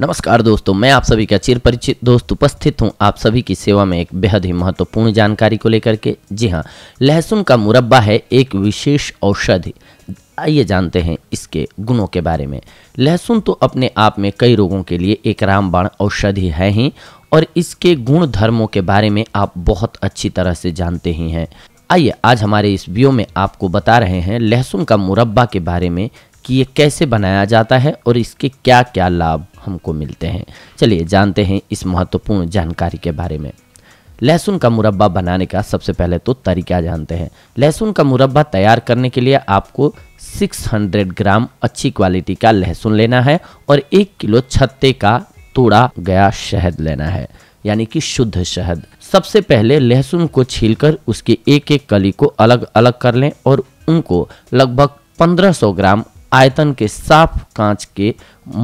नमस्कार दोस्तों मैं आप सभी का चिर परिचित दोस्त उपस्थित हूं आप सभी की सेवा में एक बेहद ही महत्वपूर्ण जानकारी को लेकर के जी हां लहसुन का मुरब्बा है एक विशेष औषधि आइए जानते हैं इसके गुणों के बारे में लहसुन तो अपने आप में कई रोगों के लिए एक रामबाण औषधि है ही और इसके गुण धर्मों के बारे में आप बहुत अच्छी तरह से जानते ही हैं आइए आज हमारे इस वीडियो में आपको बता रहे हैं लहसुन का मुरब्बा के बारे में कि ये कैसे बनाया जाता है और इसके क्या क्या लाभ हमको मिलते हैं चलिए जानते हैं इस महत्वपूर्ण जानकारी के बारे में लहसुन का मुरब्बा बनाने का सबसे पहले तो तरीका जानते हैं लहसुन का मुरब्बा तैयार करने के लिए आपको 600 ग्राम अच्छी क्वालिटी का लहसुन लेना है और एक किलो छत्ते का तोड़ा गया शहद लेना है यानी कि शुद्ध शहद सबसे पहले लहसुन को छीलकर उसके एक एक कली को अलग अलग कर लें और उनको लगभग 1500 ग्राम आयतन के साफ कांच के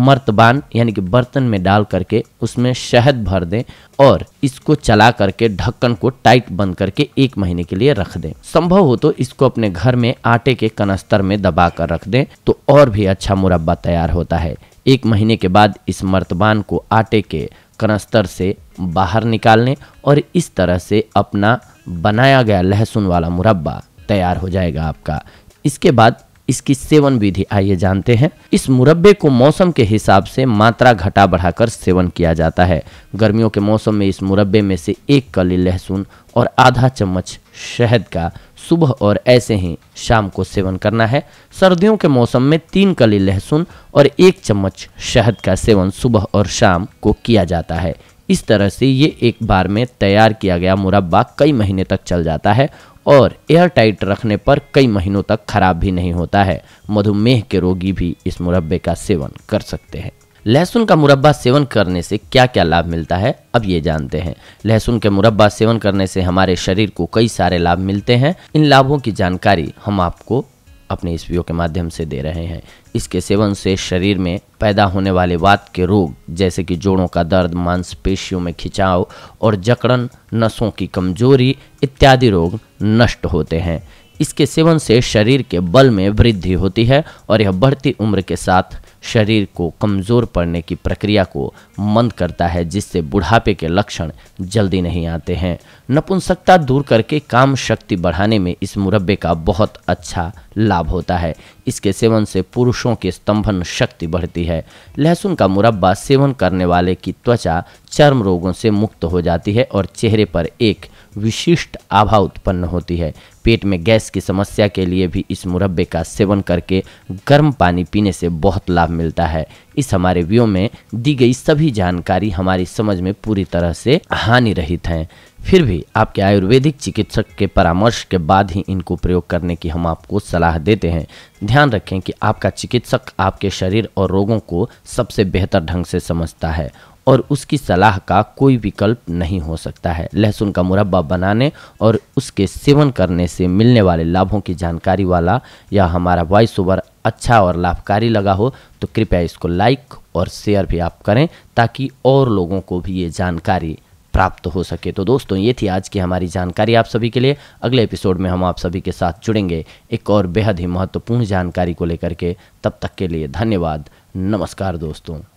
मर्तबान यानी कि बर्तन में डाल करके उसमें शहद भर दें और इसको चला करके ढक्कन को टाइट बंद करके एक महीने के लिए रख दें संभव हो तो इसको अपने घर में आटे के कनस्तर में दबा कर रख दें तो और भी अच्छा मुरब्बा तैयार होता है एक महीने के बाद इस मर्तबान को आटे के कनस्तर से बाहर निकाल लें और इस तरह से अपना बनाया गया लहसुन वाला मुरब्बा तैयार हो जाएगा आपका इसके बाद इसकी सेवन विधि आइए जानते हैं इस मुरब्बे को मौसम के हिसाब से मात्रा घटा बढ़ाकर सेवन किया जाता है गर्मियों के मौसम में इस मुरब्बे में से एक कली लहसुन और आधा चम्मच शहद का सुबह और ऐसे ही शाम को सेवन करना है सर्दियों के मौसम में तीन कली लहसुन और एक चम्मच शहद का सेवन सुबह और शाम को किया जाता है इस तरह से ये एक बार में तैयार किया गया मुरब्बा कई महीने तक चल जाता है और एयर टाइट रखने पर कई महीनों तक खराब भी नहीं होता है मधुमेह के रोगी भी इस मुरब्बे का सेवन कर सकते हैं लहसुन का मुरब्बा सेवन करने से क्या क्या लाभ मिलता है अब ये जानते हैं लहसुन के मुरब्बा सेवन करने से हमारे शरीर को कई सारे लाभ मिलते हैं इन लाभों की जानकारी हम आपको अपने इस वीडियो के माध्यम से दे रहे हैं इसके सेवन से शरीर में पैदा होने वाले वात के रोग जैसे कि जोड़ों का दर्द मांसपेशियों में खिंचाव और जकड़न नसों की कमजोरी इत्यादि रोग नष्ट होते हैं इसके सेवन से शरीर के बल में वृद्धि होती है और यह बढ़ती उम्र के साथ शरीर को कमज़ोर पड़ने की प्रक्रिया को मंद करता है जिससे बुढ़ापे के लक्षण जल्दी नहीं आते हैं नपुंसकता दूर करके काम शक्ति बढ़ाने में इस मुरब्बे का बहुत अच्छा लाभ होता है इसके सेवन से पुरुषों की स्तंभन शक्ति बढ़ती है लहसुन का मुरब्बा सेवन करने वाले की त्वचा चर्म रोगों से मुक्त हो जाती है और चेहरे पर एक विशिष्ट आभा उत्पन्न होती है पेट में गैस की समस्या के लिए भी इस मुरब्बे का सेवन करके गर्म पानी पीने से बहुत लाभ मिलता है इस हमारे व्यू में दी गई सभी जानकारी हमारी समझ में पूरी तरह से हानि रहित हैं फिर भी आपके आयुर्वेदिक चिकित्सक के परामर्श के बाद ही इनको प्रयोग करने की हम आपको सलाह देते हैं ध्यान रखें कि आपका चिकित्सक आपके शरीर और रोगों को सबसे बेहतर ढंग से समझता है और उसकी सलाह का कोई विकल्प नहीं हो सकता है लहसुन का मुरब्बा बनाने और उसके सेवन करने से मिलने वाले लाभों की जानकारी वाला या हमारा वॉइस ओवर अच्छा और लाभकारी लगा हो तो कृपया इसको लाइक और शेयर भी आप करें ताकि और लोगों को भी ये जानकारी प्राप्त हो सके तो दोस्तों ये थी आज की हमारी जानकारी आप सभी के लिए अगले एपिसोड में हम आप सभी के साथ जुड़ेंगे एक और बेहद ही महत्वपूर्ण जानकारी को लेकर के तब तक के लिए धन्यवाद नमस्कार दोस्तों